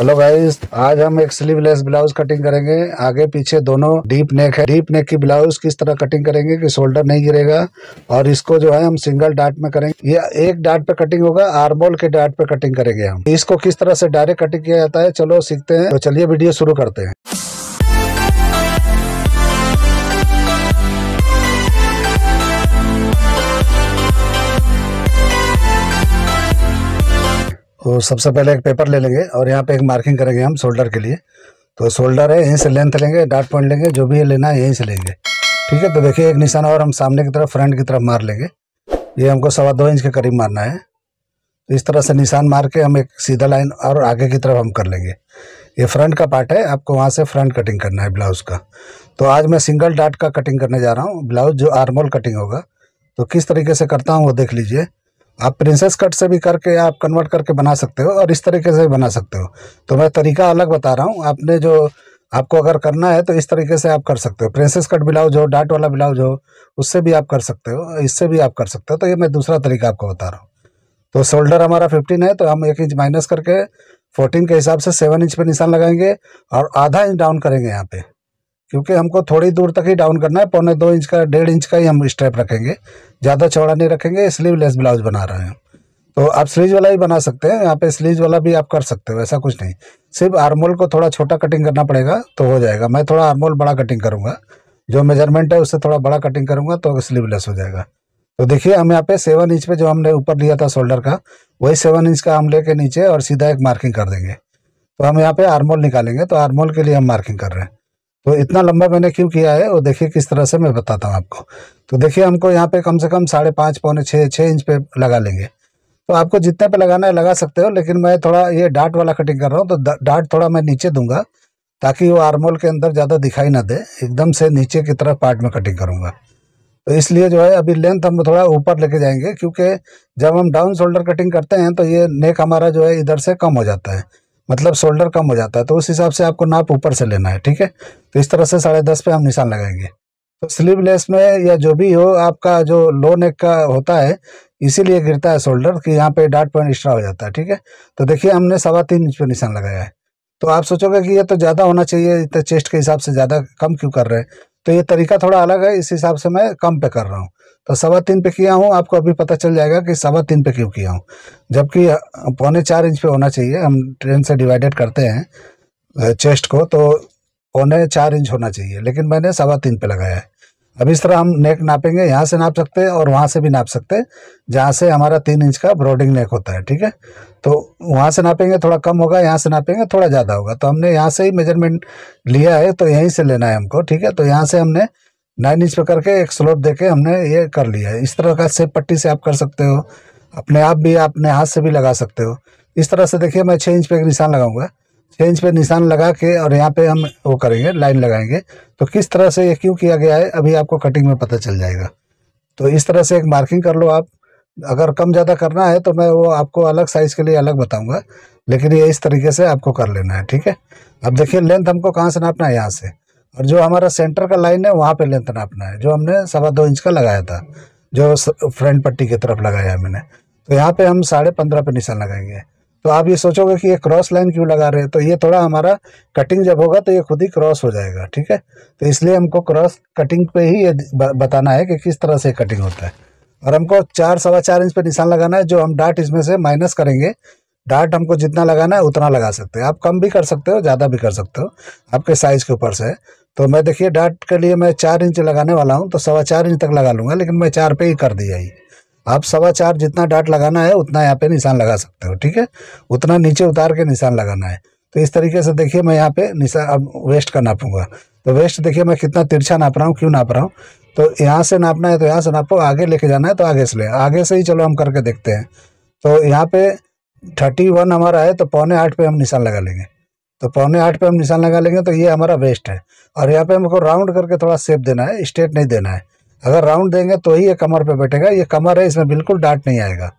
hello guys आज हम एक स्लीवलेस ब्लाउज कटिंग करेंगे आगे पीछे दोनों डीप नेक है डीप नेक की ब्लाउज किस तरह कटिंग करेंगे कि शोल्डर नहीं गिरेगा और इसको जो है हम सिंगल डाट में करेंगे ये एक डाट पे कटिंग होगा आर्मोल के डाट पे कटिंग करेंगे हम इसको किस तरह से डायरेक्ट कटिंग किया जाता है चलो सीखते हैं तो चलिए वीडियो शुरू करते हैं तो सबसे पहले एक पेपर ले लेंगे और यहाँ पे एक मार्किंग करेंगे हम शोल्डर के लिए तो शोल्डर है यहीं से लेंथ लेंगे डाट पॉइंट लेंगे जो भी लेना है यहीं से लेंगे ठीक है तो देखिए एक निशान और हम सामने की तरफ फ्रंट की तरफ मार लेंगे ये हमको सवा दो इंच के करीब मारना है तो इस तरह से निशान मार के हम एक सीधा लाइन और आगे की तरफ हम कर लेंगे ये फ्रंट का पार्ट है आपको वहाँ से फ्रंट कटिंग करना है ब्लाउज़ का तो आज मैं सिंगल डाट का कटिंग करने जा रहा हूँ ब्लाउज जो आर्मोल कटिंग होगा तो किस तरीके से करता हूँ वो देख लीजिए आप प्रिंसेस कट से भी करके आप कन्वर्ट करके बना सकते हो और इस तरीके से बना सकते हो तो मैं तरीका अलग बता रहा हूँ आपने जो आपको अगर करना है तो इस तरीके से आप कर सकते हो प्रिंसेस कट ब्लाउज हो डाट वाला ब्लाउज हो उससे भी आप कर सकते हो इससे भी आप कर सकते हो तो ये मैं दूसरा तरीका आपको बता रहा हूँ तो शोल्डर हमारा फिफ्टीन है तो हम एक इंच माइनस करके फोर्टीन के हिसाब से सेवन इंच पर निशान लगाएंगे और आधा इंच डाउन करेंगे यहाँ पर क्योंकि हमको थोड़ी दूर तक ही डाउन करना है पौने दो इंच का डेढ़ इंच का ही हम स्ट्रैप रखेंगे ज़्यादा चौड़ा नहीं रखेंगे स्लीव लेस ब्लाउज बना रहे हैं तो आप स्लीज वाला ही बना सकते हैं यहाँ पे स्लीज वाला भी आप कर सकते हो ऐसा कुछ नहीं सिर्फ आर्मोल को थोड़ा छोटा कटिंग करना पड़ेगा तो हो जाएगा मैं थोड़ा आर्मोल बड़ा कटिंग करूँगा जो मेजरमेंट है उससे थोड़ा बड़ा कटिंग करूँगा तो स्लीवलेस हो जाएगा तो देखिए हम यहाँ पे सेवन इंच पे जो हमने ऊपर लिया था शोल्डर का वही सेवन इंच का हम ले नीचे और सीधा एक मार्किंग कर देंगे तो हम यहाँ पे आर्मोल निकालेंगे तो आर्मोल के लिए हम मार्किंग कर रहे हैं तो इतना लंबा मैंने क्यों किया है वो देखिए किस तरह से मैं बताता हूँ आपको तो देखिए हमको यहाँ पे कम से कम साढ़े पाँच पौने छः छः इंच पे लगा लेंगे तो आपको जितने पे लगाना है लगा सकते हो लेकिन मैं थोड़ा ये डाट वाला कटिंग कर रहा हूँ तो डाट थोड़ा मैं नीचे दूंगा ताकि वो आर्मोल के अंदर ज़्यादा दिखाई ना दे एकदम से नीचे की तरफ पार्ट में कटिंग करूँगा तो इसलिए जो है अभी लेंथ हम थोड़ा ऊपर लेके जाएंगे क्योंकि जब हम डाउन शोल्डर कटिंग करते हैं तो ये नेक हमारा जो है इधर से कम हो जाता है मतलब शोल्डर कम हो जाता है तो उस हिसाब से आपको नाप ऊपर से लेना है ठीक है तो इस तरह से साढ़े दस पे हम निशान लगाएंगे तो स्लीवलेस में या जो भी हो आपका जो लो नेक का होता है इसीलिए गिरता है शोल्डर कि यहाँ पे डाट पॉइंट एक्स्ट्रा हो जाता है ठीक है तो देखिए हमने सवा तीन इंच पे निशान लगाया है तो आप सोचोगे कि ये तो ज़्यादा होना चाहिए तो चेस्ट के हिसाब से ज़्यादा कम क्यों कर रहे हैं तो ये तरीका थोड़ा अलग है इस हिसाब से मैं कम पे कर रहा हूँ तो सवा तीन पे किया हूँ आपको अभी पता चल जाएगा कि सवा तीन पे क्यों किया हूँ जबकि पौने चार इंच पे होना चाहिए हम ट्रेन से डिवाइडेड करते हैं चेस्ट को तो पौने चार इंच होना चाहिए लेकिन मैंने सवा तीन पे लगाया है अब इस तरह हम नेक नापेंगे यहाँ से नाप सकते हैं और वहाँ से भी नाप सकते हैं जहाँ से हमारा तीन इंच का ब्रॉडिंग नेक होता है ठीक है तो वहाँ से नापेंगे थोड़ा कम होगा यहाँ से नापेंगे थोड़ा ज़्यादा होगा तो हमने यहाँ से ही मेजरमेंट लिया है तो यहीं से लेना है हमको ठीक है तो यहाँ से हमने नाइन इंच पे करके एक स्लोप देके हमने ये कर लिया है इस तरह का सेप पट्टी से आप कर सकते हो अपने आप भी अपने हाथ से भी लगा सकते हो इस तरह से देखिए मैं छः इंच पे एक निशान लगाऊंगा छः इंच पे निशान लगा के और यहाँ पे हम वो करेंगे लाइन लगाएंगे तो किस तरह से ये क्यों किया गया है अभी आपको कटिंग में पता चल जाएगा तो इस तरह से एक मार्किंग कर लो आप अगर कम ज़्यादा करना है तो मैं वो आपको अलग साइज़ के लिए अलग बताऊँगा लेकिन ये इस तरीके से आपको कर लेना है ठीक है अब देखिए लेंथ हमको कहाँ से नापना है यहाँ से और जो हमारा सेंटर का लाइन है वहाँ पे लेंथ नापना है जो हमने सवा दो इंच का लगाया था जो फ्रंट पट्टी की तरफ लगाया है मैंने तो यहाँ पे हम साढ़े पंद्रह पे निशान लगाएंगे तो आप ये सोचोगे कि ये क्रॉस लाइन क्यों लगा रहे हैं तो ये थोड़ा हमारा कटिंग जब होगा तो ये खुद ही क्रॉस हो जाएगा ठीक है तो इसलिए हमको क्रॉस कटिंग पे ही ये बताना है कि किस तरह से कटिंग होता है और हमको चार सवा चार इंच पे निशान लगाना है जो हम डाट इसमें से माइनस करेंगे डाट हमको जितना लगाना है उतना लगा सकते हैं आप कम भी कर सकते हो ज़्यादा भी कर सकते हो आपके साइज़ के ऊपर से है तो मैं देखिए डाट के लिए मैं चार इंच लगाने वाला हूँ तो सवा चार इंच तक लगा लूँगा लेकिन मैं चार पे ही कर दिया ही आप सवा चार जितना डाट लगाना है उतना यहाँ पे निशान लगा सकते हो ठीक है उतना नीचे उतार के निशान लगाना है तो इस तरीके से देखिए मैं यहाँ पे निशान अब वेस्ट का नापूंगा तो वेस्ट देखिए मैं कितना तिरछा नाप रहा हूँ क्यों नाप रहा हूँ तो यहाँ से नापना है तो यहाँ से नापो आगे लेके जाना है तो आगे से ले आगे से ही चलो हम करके देखते हैं तो यहाँ पे थर्टी वन हमारा है तो पौने आठ पे हम निशान लगा लेंगे तो पौने आठ पे हम निशान लगा लेंगे तो ये हमारा वेस्ट है और यहाँ पे हमको राउंड करके थोड़ा सेप देना है स्ट्रेट नहीं देना है अगर राउंड देंगे तो ही ये कमर पे बैठेगा ये कमर है इसमें बिल्कुल डाट नहीं आएगा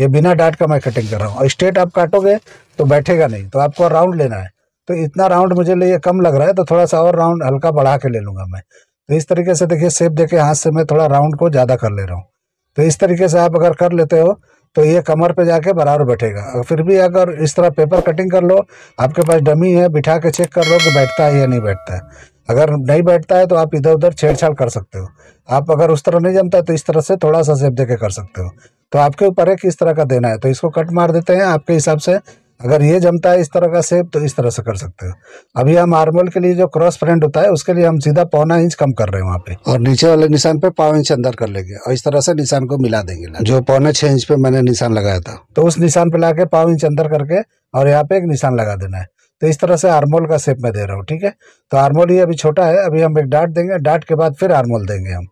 ये बिना डाट का मैं कटिंग कर रहा हूँ और स्ट्रेट आप काटोगे तो बैठेगा नहीं तो आपको राउंड लेना है तो इतना राउंड मुझे लिए कम लग रहा है तो थोड़ा सा और राउंड हल्का बढ़ा के ले लूँगा मैं तो इस तरीके से देखिए सेप देके हाथ से मैं थोड़ा राउंड को ज़्यादा कर ले रहा हूँ तो इस तरीके से आप अगर कर लेते हो तो ये कमर पे जाके बराबर बैठेगा फिर भी अगर इस तरह पेपर कटिंग कर लो आपके पास डमी है बिठा के चेक कर लो कि बैठता है या नहीं बैठता है अगर नहीं बैठता है तो आप इधर उधर छेड़छाड़ कर सकते हो आप अगर उस तरह नहीं जमता तो इस तरह से थोड़ा सा सेप दे के कर सकते हो तो आपके ऊपर है किस तरह का देना है तो इसको कट मार देते हैं आपके हिसाब से अगर ये जमता है इस तरह का सेप तो इस तरह से कर सकते हो अभी हम आर्मल के लिए जो क्रॉस फ्रेंड होता है उसके लिए हम सीधा पौना इंच कम कर रहे हैं वहाँ पे और नीचे वाले निशान पे पाव इंच अंदर कर लेंगे और इस तरह से निशान को मिला देंगे जो पौने छः इंच पे मैंने निशान लगाया था तो उस निशान पे ला के पाव इंच अंदर करके और यहाँ पे एक निशान लगा देना है तो इस तरह से आर्मोल का सेप मैं दे रहा हूँ ठीक है तो आर्मोल ही अभी छोटा है अभी हम एक डाट देंगे डाट के बाद फिर आर्मोल देंगे हम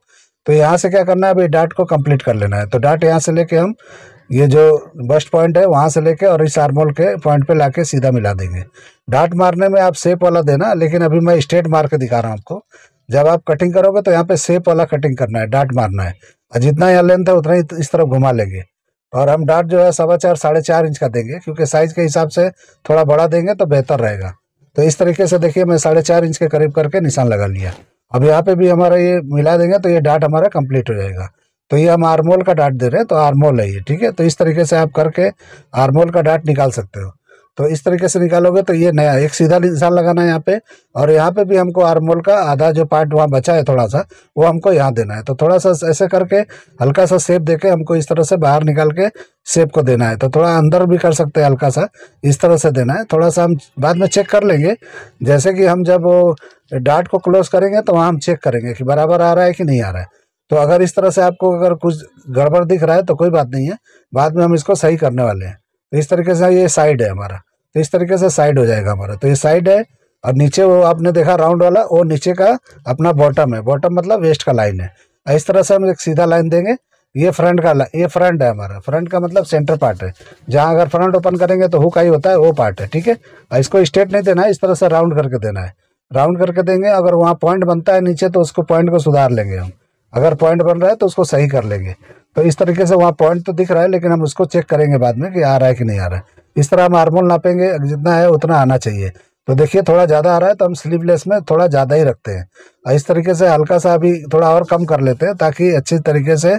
तो यहाँ से क्या करना है अभी डाट को कंप्लीट कर लेना है तो डाट यहाँ से लेके हम ये जो बस्ट पॉइंट है वहाँ से लेके और इस आर्मोल के पॉइंट पे लाके सीधा मिला देंगे डाट मारने में आप सेप वाला देना लेकिन अभी मैं स्ट्रेट मार के दिखा रहा हूँ आपको जब आप कटिंग करोगे तो यहाँ पे सेप वाला कटिंग करना है डाट मारना है और जितना यहाँ लेंथ है उतना ही इस तरफ घुमा लेंगे और हम डाट जो है सवा चार साढ़े चार इंच का देंगे क्योंकि साइज़ के हिसाब से थोड़ा बड़ा देंगे तो बेहतर रहेगा तो इस तरीके से देखिए मैं साढ़े चार इंच के करीब करके निशान लगा लिया अब यहाँ पे भी हमारा ये मिला देंगे तो ये डाट हमारा कंप्लीट हो जाएगा तो ये हम आरमोल का डाट दे रहे हैं तो आरमोल है ये ठीक है तो इस तरीके से आप करके आरमोल का डाट निकाल सकते हो तो इस तरीके से निकालोगे तो ये नया एक सीधा निशान लगाना है यहाँ पे और यहाँ पे भी हमको आरमोल का आधा जो पार्ट वहाँ बचा है थोड़ा सा वो हमको यहाँ देना है तो थोड़ा सा ऐसे करके हल्का सा सेप दे हमको इस तरह से बाहर निकाल के सेप को देना है तो थोड़ा अंदर भी कर सकते हैं हल्का सा इस तरह से देना है थोड़ा सा हम बाद में चेक कर लेंगे जैसे कि हम जब डाट को क्लोज करेंगे तो वहाँ हम चेक करेंगे कि बराबर आ रहा है कि नहीं आ रहा है तो अगर इस तरह से आपको अगर कुछ गड़बड़ दिख रहा है तो कोई बात नहीं है बाद में हम इसको सही करने वाले हैं तो इस तरीके से ये साइड है हमारा तो इस तरीके से साइड हो जाएगा हमारा तो ये साइड है और नीचे वो आपने देखा राउंड वाला वो नीचे का अपना बॉटम है बॉटम मतलब वेस्ट का लाइन है तो इस तरह से हम एक सीधा लाइन देंगे ये फ्रंट का ये फ्रंट है हमारा फ्रंट का मतलब सेंटर पार्ट है जहाँ अगर फ्रंट ओपन करेंगे तो हुक ही होता है वो पार्ट है ठीक है और इसको स्ट्रेट नहीं देना है इस तरह से राउंड करके देना है राउंड करके देंगे अगर वहाँ पॉइंट बनता है नीचे तो उसको पॉइंट को सुधार लेंगे हम अगर पॉइंट बन रहा है तो उसको सही कर लेंगे तो इस तरीके से वहाँ पॉइंट तो दिख रहा है लेकिन हम उसको चेक करेंगे बाद में कि आ रहा है कि नहीं आ रहा है इस तरह हम हारमोन नापेंगे जितना है उतना आना चाहिए तो देखिए थोड़ा ज़्यादा आ रहा है तो हम स्लीवलेस में थोड़ा ज़्यादा ही रखते हैं और इस तरीके से हल्का सा अभी थोड़ा और कम कर लेते हैं ताकि अच्छी तरीके से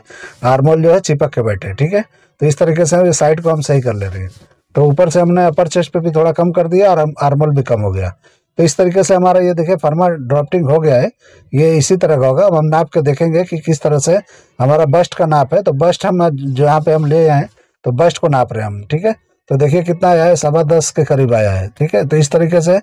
हारमोन जो है चिपक के बैठे ठीक है तो इस तरीके से हम साइड को हम सही कर ले रहे हैं तो ऊपर से हमने अपर चेस्ट पे भी थोड़ा कम कर दिया और हम भी कम हो गया तो इस तरीके से हमारा ये देखिए फर्मा ड्राफ्टिंग हो गया है ये इसी तरह का होगा अब हम नाप के देखेंगे कि किस तरह से हमारा बस्ट का नाप है तो बस्ट हम जहाँ पे हम ले आए तो बस्ट को नाप रहे हैं हम ठीक है तो देखिए कितना आया है सवा दस के करीब आया है ठीक है तो इस तरीके से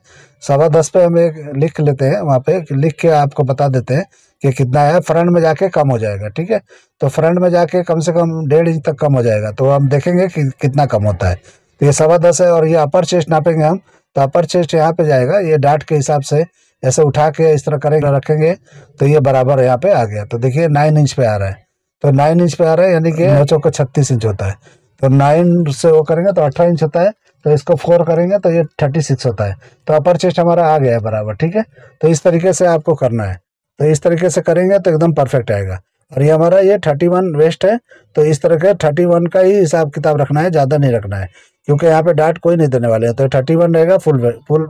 सवा दस पे हम एक लिख लेते हैं वहाँ पे लिख के आपको बता देते हैं कि कितना आया फ्रंट में जाके कम हो जाएगा ठीक है तो फ्रंट में जाके कम से कम डेढ़ इंच तक कम हो जाएगा तो हम देखेंगे कि कितना कम होता है तो ये सवा दस है और ये अपर चेस्ट नापेंगे हम तो अपर चेस्ट यहाँ पे जाएगा ये डाट के हिसाब से ऐसे उठा के इस तरह करेंगे रखेंगे तो ये बराबर यहाँ पे आ गया तो देखिए नाइन इंच पे आ रहा है तो नाइन इंच पे आ रहा है यानी कि नौ चौको छत्तीस इंच होता है तो नाइन से वो करेंगे तो अठारह इंच होता है तो इसको फोर करेंगे तो ये थर्टी सिक्स होता है तो अपर चेस्ट हमारा आ गया है बराबर ठीक है तो इस तरीके से आपको करना है तो इस तरीके से करेंगे तो एकदम परफेक्ट आएगा और ये हमारा ये थर्टी वन वेस्ट है तो इस तरह के थर्टी वन का ही हिसाब किताब रखना है ज़्यादा नहीं रखना है क्योंकि यहाँ पे डाट कोई नहीं देने वाले हैं तो थर्टी वन रहेगा फुल फुल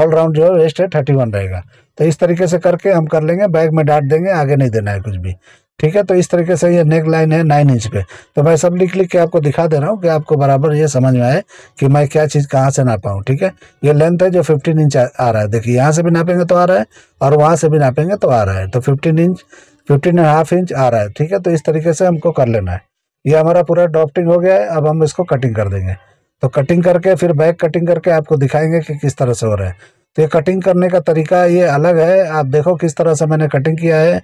ऑल राउंड जो है वेस्ट है थर्टी वन रहेगा तो इस तरीके से करके हम कर लेंगे बैग में डाट देंगे आगे नहीं देना है कुछ भी ठीक है तो इस तरीके से ये नेक लाइन है नाइन इंच पे तो मैं सब लिख लिख के आपको दिखा दे रहा हूँ कि आपको बराबर ये समझ में आए कि मैं क्या चीज़ कहाँ से नापाऊँ ठीक है ये लेंथ है जो फिफ्टीन इंच आ रहा है देखिए यहाँ से भी नापेंगे तो आ रहा है और वहाँ से भी नापेंगे तो आ रहा है तो fifteen inch fifteen and half inch आ रहा है ठीक है तो इस तरीके से हमको कर लेना है ये हमारा पूरा डॉफ्टिंग हो गया है अब हम इसको कटिंग कर देंगे तो कटिंग करके फिर बैक कटिंग करके आपको दिखाएंगे कि किस तरह से हो रहा है तो ये कटिंग करने का तरीका ये अलग है आप देखो किस तरह से मैंने कटिंग किया है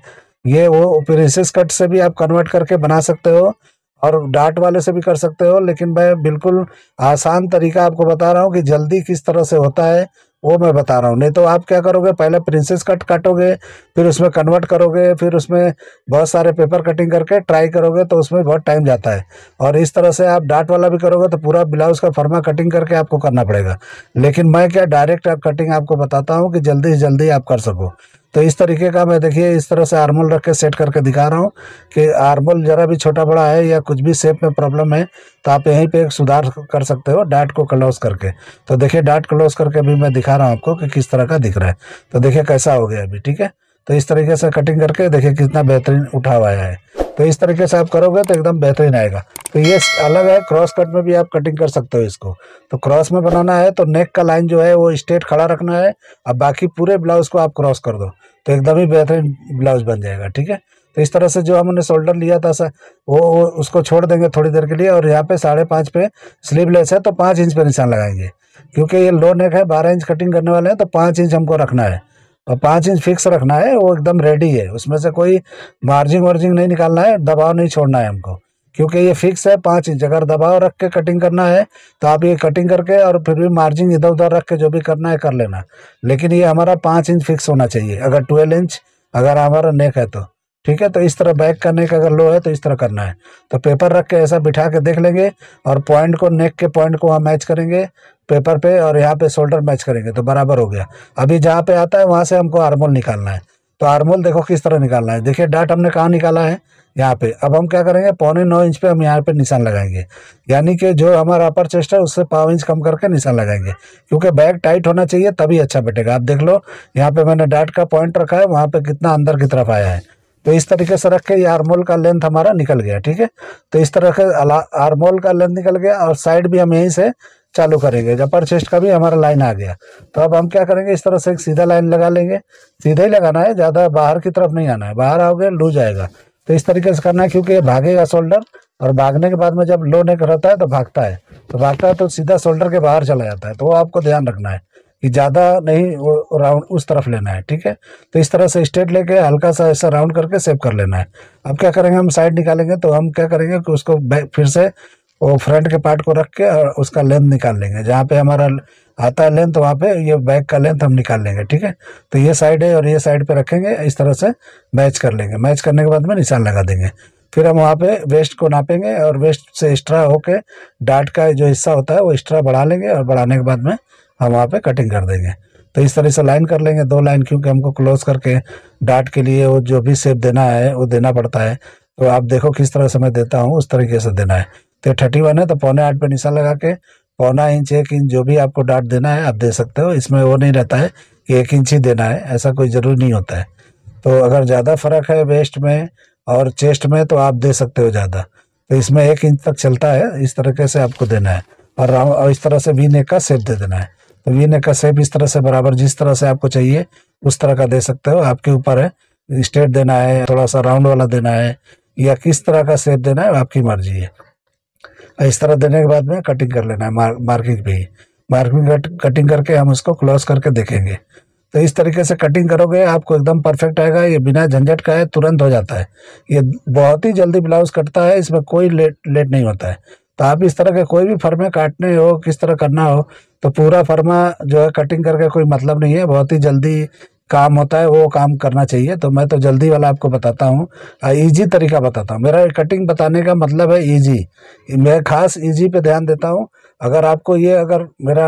ये वो फिर कट से भी आप कन्वर्ट करके बना सकते हो और डाट वाले से भी कर सकते हो लेकिन मैं बिल्कुल आसान तरीका आपको बता रहा हूँ कि जल्दी किस तरह से होता है वो मैं बता रहा हूँ नहीं तो आप क्या करोगे पहले प्रिंसेस कट काटोगे फिर उसमें कन्वर्ट करोगे फिर उसमें बहुत सारे पेपर कटिंग करके ट्राई करोगे तो उसमें बहुत टाइम जाता है और इस तरह से आप डाट वाला भी करोगे तो पूरा ब्लाउज का फर्मा कटिंग करके आपको करना पड़ेगा लेकिन मैं क्या डायरेक्ट आप कटिंग आपको बताता हूँ कि जल्दी से जल्दी आप कर सको तो इस तरीके का मैं देखिए इस तरह से आर्मोल रख के सेट करके दिखा रहा हूँ कि आर्मोल ज़रा भी छोटा बड़ा है या कुछ भी सेप में प्रॉब्लम है तो आप यहीं पे एक सुधार कर सकते हो डाट को क्लोज करके तो देखिए डाट क्लोज करके भी मैं दिखा रहा हूँ आपको कि किस तरह का दिख रहा है तो देखिए कैसा हो गया अभी ठीक है तो इस तरीके से कटिंग करके देखिए कितना बेहतरीन उठा हुआ है तो इस तरीके से आप करोगे तो एकदम बेहतरीन आएगा तो ये अलग है क्रॉस कट में भी आप कटिंग कर सकते हो इसको तो क्रॉस में बनाना है तो नेक का लाइन जो है वो स्ट्रेट खड़ा रखना है और बाकी पूरे ब्लाउज को आप क्रॉस कर दो तो एकदम ही बेहतरीन ब्लाउज बन जाएगा ठीक है तो इस तरह से जो हमने शोल्डर लिया था सर वो, उसको छोड़ देंगे थोड़ी देर के लिए और यहाँ पे साढ़े पाँच पे स्लीवलेस है तो पाँच इंच पे निशान लगाएंगे क्योंकि ये लो नेक है बारह इंच कटिंग करने वाले हैं तो पाँच इंच हमको रखना है और पाँच इंच फिक्स रखना है वो एकदम रेडी है उसमें से कोई मार्जिंग वार्जिंग नहीं निकालना है दबाव नहीं छोड़ना है हमको क्योंकि ये फिक्स है पाँच इंच अगर दबाव रख के कटिंग करना है तो आप ये कटिंग करके और फिर भी मार्जिन इधर उधर रख के जो भी करना है कर लेना लेकिन ये हमारा पाँच इंच फिक्स होना चाहिए अगर ट्वेल्व इंच अगर हमारा नेक है तो ठीक है तो इस तरह बैक का नेक अगर लो है तो इस तरह करना है तो पेपर रख के ऐसा बिठा के देख लेंगे और पॉइंट को नेक के पॉइंट को वहाँ मैच करेंगे पेपर पे और यहाँ पे शोल्डर मैच करेंगे तो बराबर हो गया अभी जहाँ पे आता है वहाँ से हमको आर्मोल निकालना है तो आर्मोल देखो किस तरह निकालना है देखिए डाट हमने कहाँ निकाला है यहाँ पे अब हम क्या करेंगे पौने नौ इंच पे हम यहाँ पे निशान लगाएंगे यानी कि जो हमारा अपर चेस्ट है उससे पाँव इंच कम करके निशान लगाएंगे क्योंकि बैग टाइट होना चाहिए तभी अच्छा बैठेगा आप देख लो यहाँ पे मैंने डाट का पॉइंट रखा है वहाँ पे कितना अंदर की तरफ आया है तो इस तरीके से रख के ये आरमोल का लेंथ हमारा निकल गया ठीक है तो इस तरह के आरमोल का लेंथ निकल गया और साइड भी हम यहीं से चालू करेंगे जब पर चेस्ट का भी हमारा लाइन आ गया तो अब हम क्या करेंगे इस तरह से एक सीधा लाइन लगा लेंगे सीधा ही लगाना है ज़्यादा बाहर की तरफ नहीं आना है बाहर आओगे लूज आएगा तो इस तरीके से करना है क्योंकि ये भागेगा शोल्डर और भागने के बाद में जब लो नेक रहता है तो भागता है तो भागता है तो सीधा शोल्डर के बाहर चला जाता है तो वो आपको ध्यान रखना है कि ज़्यादा नहीं वो राउंड उस तरफ लेना है ठीक है तो इस तरह से स्ट्रेट लेके हल्का सा ऐसा राउंड करके सेव कर लेना है अब क्या करेंगे हम साइड निकालेंगे तो हम क्या करेंगे कि उसको फिर से वो फ्रंट के पार्ट को रख के और उसका लेंथ निकाल लेंगे जहाँ पे हमारा आता है लेंथ वहाँ पे ये बैक का लेंथ हम निकाल लेंगे ठीक है तो ये साइड है और ये साइड पे रखेंगे इस तरह से मैच कर लेंगे मैच करने के बाद में निशान लगा देंगे फिर हम वहाँ पे वेस्ट को नापेंगे और वेस्ट से एक्स्ट्रा होके डाट का जो हिस्सा होता है वो एक्स्ट्रा बढ़ा लेंगे और बढ़ाने के बाद में हम वहाँ पर कटिंग कर देंगे तो इस तरह से लाइन कर लेंगे दो लाइन क्योंकि हमको क्लोज करके डाट के लिए वो जो भी सेप देना है वो देना पड़ता है तो आप देखो किस तरह से मैं देता हूँ उस तरीके से देना है तो थर्टी वन है तो पौने आठ पे निशान लगा के पौना इंच एक इंच जो भी आपको डाट देना है आप दे सकते हो इसमें वो नहीं रहता है कि एक इंच ही देना है ऐसा कोई ज़रूरी नहीं होता है तो अगर ज़्यादा फ़र्क है वेस्ट में और चेस्ट में तो आप दे सकते हो ज़्यादा तो इसमें एक इंच तक चलता है इस तरीके से आपको देना है और राउंड और इस तरह से वी नेक का सेप दे देना है तो वी नेक का सेप इस तरह से बराबर जिस तरह से आपको चाहिए उस तरह का दे सकते हो आपके ऊपर है स्ट्रेट देना है थोड़ा सा राउंड वाला देना है या किस तरह का सेप देना है आपकी मर्जी है इस तरह देने के बाद में कटिंग कर लेना है मार्किंग पे ही मार्किंग कटिंग करके हम उसको क्लोज करके देखेंगे तो इस तरीके से कटिंग करोगे आपको एकदम परफेक्ट आएगा ये बिना झंझट का है तुरंत हो जाता है ये बहुत ही जल्दी ब्लाउज कटता है इसमें कोई लेट लेट नहीं होता है तो आप इस तरह के कोई भी फर्मे काटने हो किस तरह करना हो तो पूरा फर्मा जो है कटिंग करके कोई मतलब नहीं है बहुत ही जल्दी काम होता है वो काम करना चाहिए तो मैं तो जल्दी वाला आपको बताता हूँ ईजी तरीका बताता हूँ मेरा कटिंग बताने का मतलब है ईजी मैं खास ईजी पे ध्यान देता हूँ अगर आपको ये अगर मेरा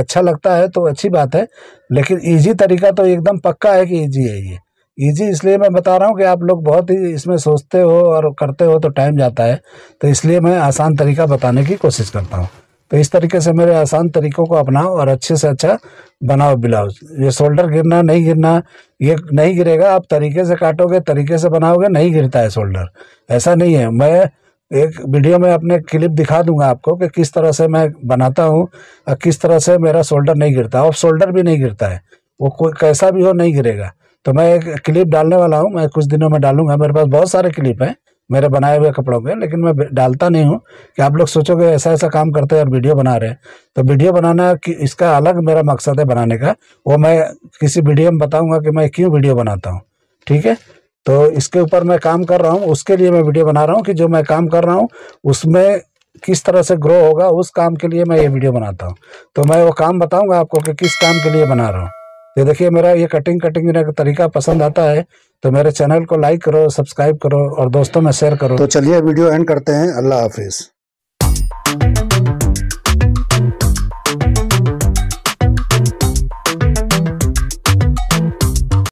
अच्छा लगता है तो अच्छी बात है लेकिन ईजी तरीका तो एकदम पक्का है कि ईजी है ये ईजी इसलिए मैं बता रहा हूँ कि आप लोग बहुत ही इसमें सोचते हो और करते हो तो टाइम जाता है तो इसलिए मैं आसान तरीका बताने की कोशिश करता हूँ तो इस तरीके से मेरे आसान तरीकों को अपनाओ और अच्छे से अच्छा बनाओ ब्लाउज ये शोल्डर गिरना नहीं गिरना ये नहीं गिरेगा आप तरीके से काटोगे तरीके से बनाओगे नहीं गिरता है शोल्डर ऐसा नहीं है मैं एक वीडियो में अपने क्लिप दिखा दूंगा आपको कि किस तरह से मैं बनाता हूँ और किस तरह से मेरा शोल्डर नहीं गिरता और शोल्डर भी नहीं गिरता है वो कोई कैसा भी हो नहीं गिरेगा तो मैं एक क्लिप डालने वाला हूँ मैं कुछ दिनों में डालूंगा मेरे पास बहुत सारे क्लिप हैं मेरे बनाए हुए कपड़ों के लेकिन मैं डालता नहीं हूँ कि आप लोग सोचोगे ऐसा ऐसा काम करते हैं और वीडियो बना रहे हैं तो वीडियो बनाना कि इसका अलग मेरा मकसद है बनाने का वो मैं किसी वीडियो में बताऊँगा कि मैं क्यों वीडियो बनाता हूँ ठीक है तो इसके ऊपर मैं काम कर रहा हूँ उसके लिए मैं वीडियो बना रहा हूँ कि जो मैं काम कर रहा हूँ उसमें किस तरह से ग्रो होगा उस काम के लिए मैं ये वीडियो बनाता हूँ तो मैं वो काम बताऊँगा आपको कि किस काम के लिए बना रहा हूँ ये देखिए मेरा ये कटिंग कटिंग का तरीका पसंद आता है तो मेरे चैनल को लाइक करो सब्सक्राइब करो और दोस्तों में शेयर करो तो चलिए वीडियो एंड करते हैं अल्लाह हाफिज़